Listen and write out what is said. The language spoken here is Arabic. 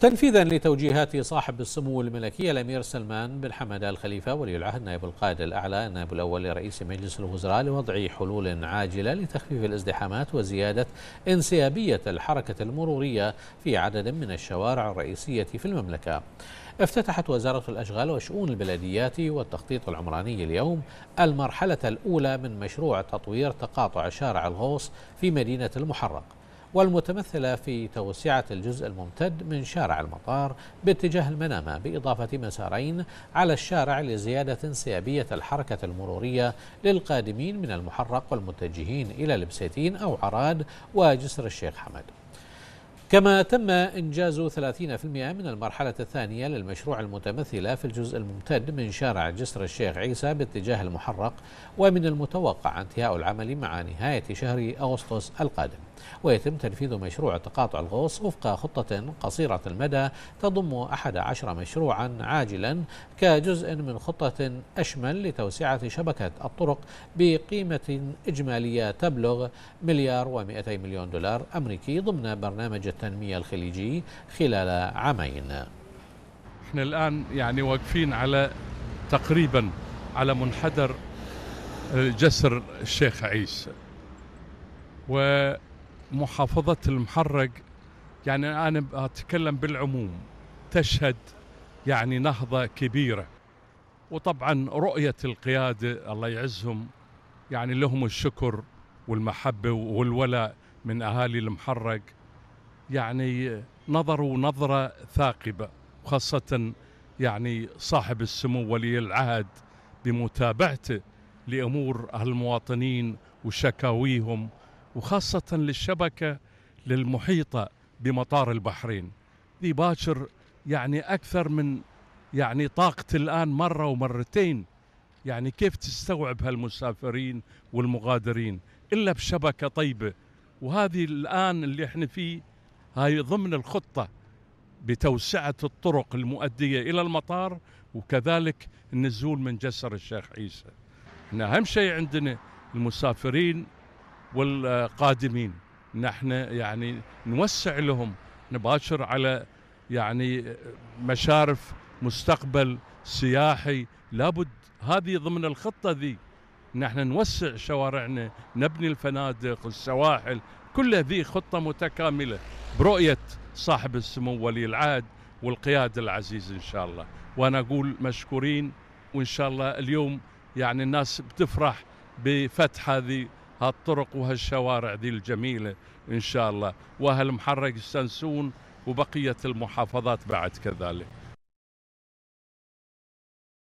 تنفيذا لتوجيهات صاحب السمو الملكي الامير سلمان بن حمد ال خليفه ولي العهد نائب القائد الاعلى النائب الاول لرئيس مجلس الوزراء لوضع حلول عاجله لتخفيف الازدحامات وزياده انسيابيه الحركه المروريه في عدد من الشوارع الرئيسيه في المملكه. افتتحت وزاره الاشغال وشؤون البلديات والتخطيط العمراني اليوم المرحله الاولى من مشروع تطوير تقاطع شارع الغوص في مدينه المحرق. والمتمثلة في توسعة الجزء الممتد من شارع المطار باتجاه المنامة بإضافة مسارين على الشارع لزيادة انسيابية الحركة المرورية للقادمين من المحرق والمتجهين إلى لبسيتين أو عراد وجسر الشيخ حمد كما تم إنجاز 30% من المرحلة الثانية للمشروع المتمثلة في الجزء الممتد من شارع جسر الشيخ عيسى باتجاه المحرق ومن المتوقع انتهاء العمل مع نهاية شهر أغسطس القادم ويتم تنفيذ مشروع تقاطع الغوص وفق خطة قصيرة المدى تضم 11 مشروعا عاجلا كجزء من خطة أشمل لتوسعة شبكة الطرق بقيمة إجمالية تبلغ مليار و200 مليون دولار أمريكي ضمن برنامج التنمية الخليجي خلال عامين احنا الآن يعني واقفين على تقريبا على منحدر جسر الشيخ عيسى و محافظة المحرق يعني أنا أتكلم بالعموم تشهد يعني نهضة كبيرة وطبعا رؤية القيادة الله يعزهم يعني لهم الشكر والمحبة والولاء من أهالي المحرق يعني نظروا نظرة ثاقبة وخاصة يعني صاحب السمو ولي العهد بمتابعته لأمور المواطنين وشكاويهم وخاصة للشبكة للمحيطة بمطار البحرين دي باكر يعني أكثر من يعني طاقة الآن مرة ومرتين يعني كيف تستوعب هالمسافرين والمغادرين إلا بشبكة طيبة وهذه الآن اللي احنا فيه هاي ضمن الخطة بتوسعة الطرق المؤدية إلى المطار وكذلك النزول من جسر الشيخ عيسى احنا أهم شيء عندنا المسافرين والقادمين نحن يعني نوسع لهم نباشر على يعني مشارف مستقبل سياحي لابد هذه ضمن الخطة ذي نحن نوسع شوارعنا نبني الفنادق السواحل كل ذي خطة متكاملة برؤية صاحب السمو ولي العهد والقيادة العزيز إن شاء الله وأنا أقول مشكورين وإن شاء الله اليوم يعني الناس بتفرح بفتح هذه هالطرق وهالشوارع دي الجميلة إن شاء الله وهالمحرق السنسون وبقية المحافظات بعد كذلك